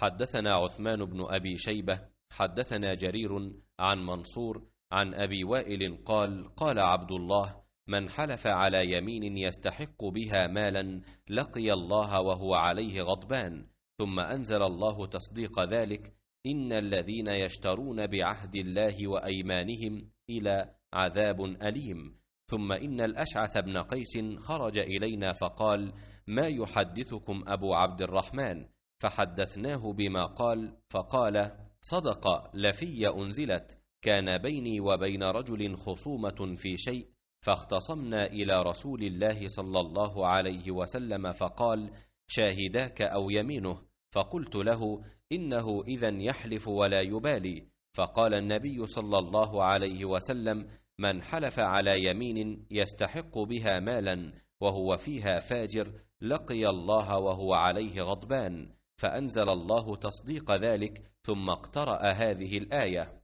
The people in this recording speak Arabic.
حدثنا عثمان بن أبي شيبة حدثنا جرير عن منصور عن أبي وائل قال قال عبد الله من حلف على يمين يستحق بها مالا لقي الله وهو عليه غضبان ثم أنزل الله تصديق ذلك إن الذين يشترون بعهد الله وأيمانهم إلى عذاب أليم ثم إن الأشعث بن قيس خرج إلينا فقال ما يحدثكم أبو عبد الرحمن فحدثناه بما قال فقال صدق لفي أنزلت كان بيني وبين رجل خصومة في شيء فاختصمنا إلى رسول الله صلى الله عليه وسلم فقال شاهداك أو يمينه فقلت له إنه إذا يحلف ولا يبالي فقال النبي صلى الله عليه وسلم من حلف على يمين يستحق بها مالا وهو فيها فاجر لقي الله وهو عليه غضبان فأنزل الله تصديق ذلك ثم اقترأ هذه الآية